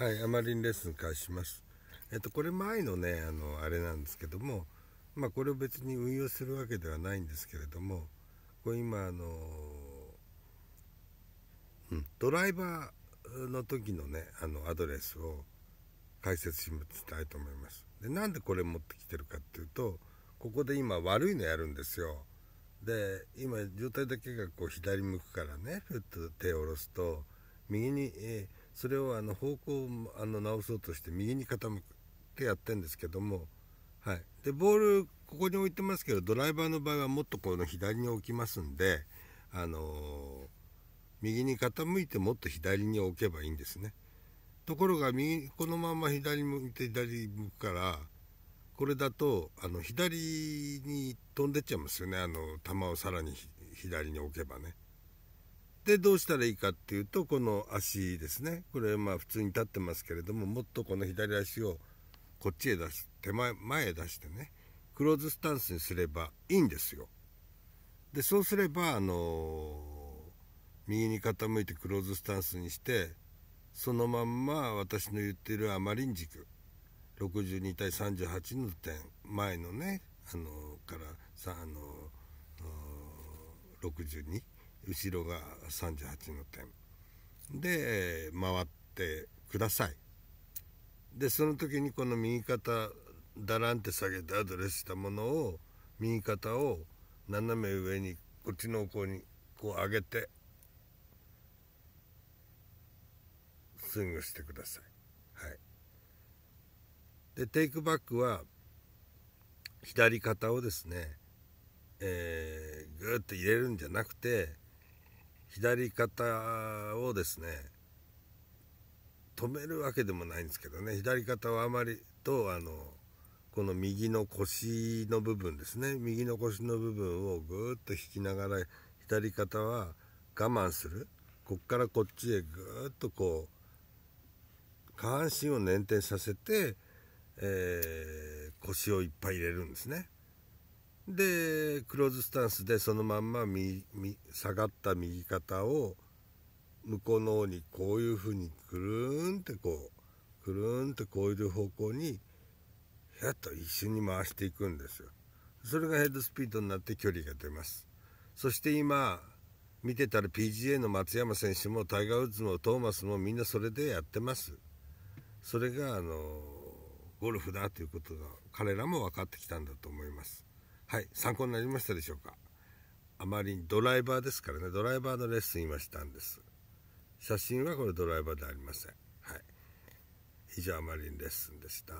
はいアマリンレッスン開始しますえっとこれ前のねあのあれなんですけどもまあこれを別に運用するわけではないんですけれどもこれ今あのうん、ドライバーの時のねあのアドレスを解説したいと思いますでなんでこれ持ってきてるかっていうとここで今悪いのやるんですよで今状態だけがこう左向くからねふっと手を下ろすと右に、えそれをあの方向をあの直そうとして右に傾くってやってんですけども、はい、でボールここに置いてますけどドライバーの場合はもっとこの左に置きますんで、あのー、右に傾いてもっと左に置けばいいんですね。ところが右このまま左向いて左向くからこれだとあの左に飛んでっちゃいますよねあの球をさらに左に置けばね。でどうしたらいいかっていうとこの足ですねこれまあ普通に立ってますけれどももっとこの左足をこっちへ出し手前前へ出してねクローズスタンスにすればいいんですよ。でそうすればあのー、右に傾いてクローズスタンスにしてそのまんま私の言ってるあまり軸62対38の点前のねあのー、からさあのー、62。後ろが38の点で回ってくださいでその時にこの右肩だらんって下げてアドレスしたものを右肩を斜め上にこっちの方向にこう上げてスイングしてください。はい、でテイクバックは左肩をですね、えー、ぐーっと入れるんじゃなくて左肩をですね止めるわけでもないんですけどね左肩はあまりとあのこの右の腰の部分ですね右の腰の部分をぐーっと引きながら左肩は我慢するこっからこっちへぐーっとこう下半身を捻転させて、えー、腰をいっぱい入れるんですね。でクローズスタンスでそのまんま右下がった右肩を向こうの方にこういうふうにくるーんってこうくるーんってこういう方向にひゃっと一瞬に回していくんですよ。それがヘッドスピードになって距離が出ます。そして今見てたら PGA の松山選手もタイガー・ウッズもトーマスもみんなそれでやってます。それがあのゴルフだということが彼らも分かってきたんだと思います。はい参考になりましたでしょうかあまりにドライバーですからねドライバーのレッスン今したんです写真はこれドライバーではありませんはい以上あまりにレッスンでした